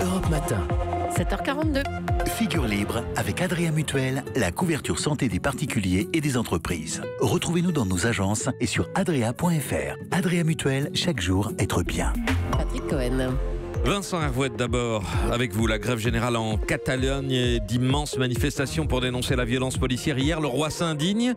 Europe Matin. 7h42. Figure libre avec Adria Mutuel, la couverture santé des particuliers et des entreprises. Retrouvez-nous dans nos agences et sur adria.fr. Adria Mutuel, chaque jour, être bien. Patrick Cohen. Vincent Hervouette d'abord, avec vous, la grève générale en Catalogne, et d'immenses manifestations pour dénoncer la violence policière. Hier, le roi s'indigne,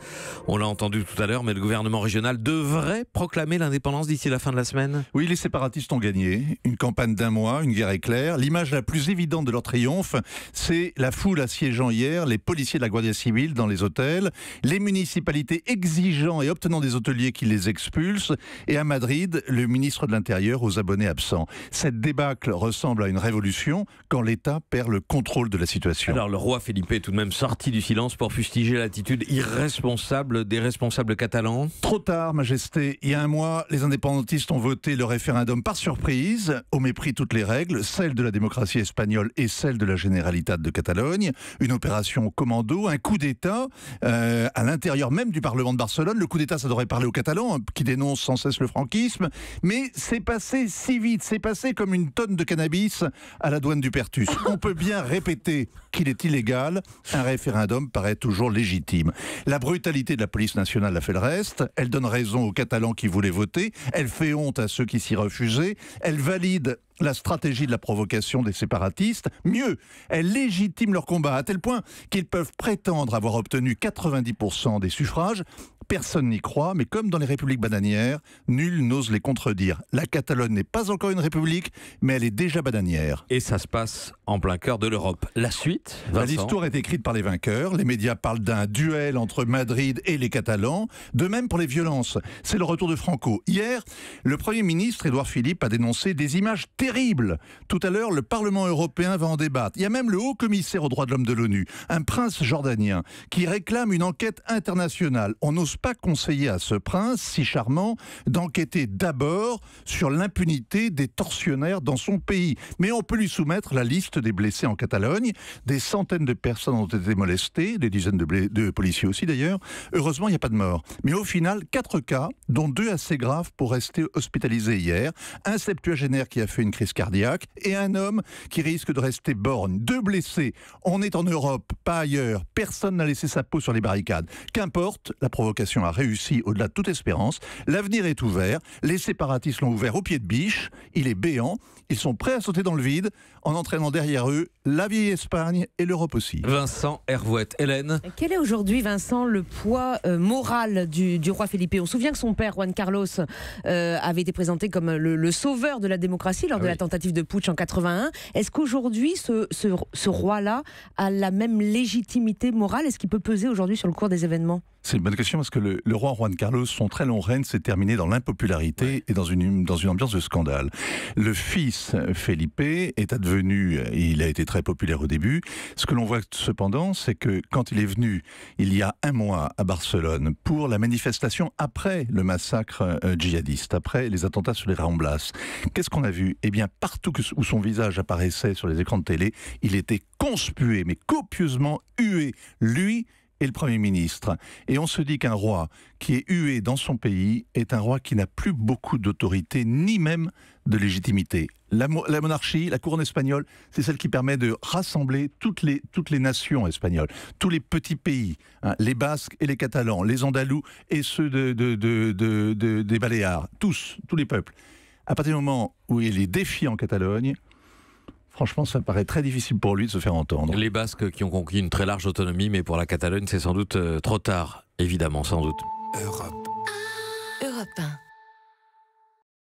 on l'a entendu tout à l'heure, mais le gouvernement régional devrait proclamer l'indépendance d'ici la fin de la semaine. Oui, les séparatistes ont gagné. Une campagne d'un mois, une guerre éclair. L'image la plus évidente de leur triomphe, c'est la foule assiégeant hier, les policiers de la Guardia civile dans les hôtels, les municipalités exigeant et obtenant des hôteliers qui les expulsent, et à Madrid, le ministre de l'Intérieur aux abonnés absents. Cette débat ressemble à une révolution quand l'État perd le contrôle de la situation. Alors le roi Philippe est tout de même sorti du silence pour fustiger l'attitude irresponsable des responsables catalans. Trop tard, Majesté. Il y a un mois, les indépendantistes ont voté le référendum par surprise, au mépris de toutes les règles, celles de la démocratie espagnole et celles de la Généralitat de Catalogne. Une opération commando, un coup d'État euh, à l'intérieur même du Parlement de Barcelone. Le coup d'État, ça devrait parler aux Catalans, hein, qui dénoncent sans cesse le franquisme. Mais c'est passé si vite, c'est passé comme une tonne de cannabis à la douane du Pertus. On peut bien répéter qu'il est illégal, un référendum paraît toujours légitime. La brutalité de la police nationale a fait le reste, elle donne raison aux Catalans qui voulaient voter, elle fait honte à ceux qui s'y refusaient, elle valide la stratégie de la provocation des séparatistes. Mieux, elle légitime leur combat à tel point qu'ils peuvent prétendre avoir obtenu 90% des suffrages personne n'y croit, mais comme dans les républiques bananières, nul n'ose les contredire. La Catalogne n'est pas encore une république, mais elle est déjà bananière. Et ça se passe en plein cœur de l'Europe. La suite bah, L'histoire est écrite par les vainqueurs. Les médias parlent d'un duel entre Madrid et les Catalans. De même pour les violences. C'est le retour de Franco. Hier, le Premier ministre Édouard Philippe a dénoncé des images terribles. Tout à l'heure, le Parlement européen va en débattre. Il y a même le haut commissaire aux droits de l'homme de l'ONU, un prince jordanien, qui réclame une enquête internationale. On n'ose pas conseillé à ce prince, si charmant, d'enquêter d'abord sur l'impunité des tortionnaires dans son pays Mais on peut lui soumettre la liste des blessés en Catalogne. Des centaines de personnes ont été molestées, des dizaines de, de policiers aussi d'ailleurs. Heureusement, il n'y a pas de mort. Mais au final, quatre cas, dont deux assez graves pour rester hospitalisés hier. Un septuagénaire qui a fait une crise cardiaque et un homme qui risque de rester borgne. Deux blessés. On est en Europe, pas ailleurs. Personne n'a laissé sa peau sur les barricades. Qu'importe la provocation a réussi au-delà de toute espérance. L'avenir est ouvert. Les séparatistes l'ont ouvert au pied de biche. Il est béant. Ils sont prêts à sauter dans le vide en entraînant derrière eux la vieille Espagne et l'Europe aussi. Vincent Hervouette. Hélène. Quel est aujourd'hui, Vincent, le poids euh, moral du, roi Felipe On se souvient que son père, Juan Carlos, euh, avait été présenté comme le, sauveur de la démocratie lors de la tentative de putsch en 81. Est-ce qu'aujourd'hui, ce, ce roi-là a la même légitimité morale Est-ce qu'il peut peser aujourd'hui sur le cours des événements c'est une bonne question parce que le, roi Juan Carlos, son très long règne s'est terminé dans l'impopularité et dans une, dans une ambiance de scandale. Le fils Felipe est advenu, il a été très populaire au début. Ce que l'on voit cependant, c'est que quand il est venu il y a un mois à Barcelone pour la manifestation après le massacre euh, djihadiste, après les attentats sur les Ramblas, qu'est-ce qu'on a vu Eh bien, partout où son visage apparaissait sur les écrans de télé, il était conspué, mais copieusement hué. Lui, et le Premier ministre. Et on se dit qu'un roi qui est hué dans son pays est un roi qui n'a plus beaucoup d'autorité, ni même de légitimité. La, monarchie, la couronne espagnole, c'est celle qui permet de rassembler toutes les, toutes les nations espagnoles, tous les petits pays, hein, les Basques et les Catalans, les Andalous et ceux des Baléares, tous, tous les peuples. À partir du moment où il est défié en Catalogne, Franchement, ça paraît très difficile pour lui de se faire entendre. Les Basques qui ont conquis une très large autonomie, mais pour la Catalogne, c'est sans doute euh, trop tard, évidemment, sans doute. Europe.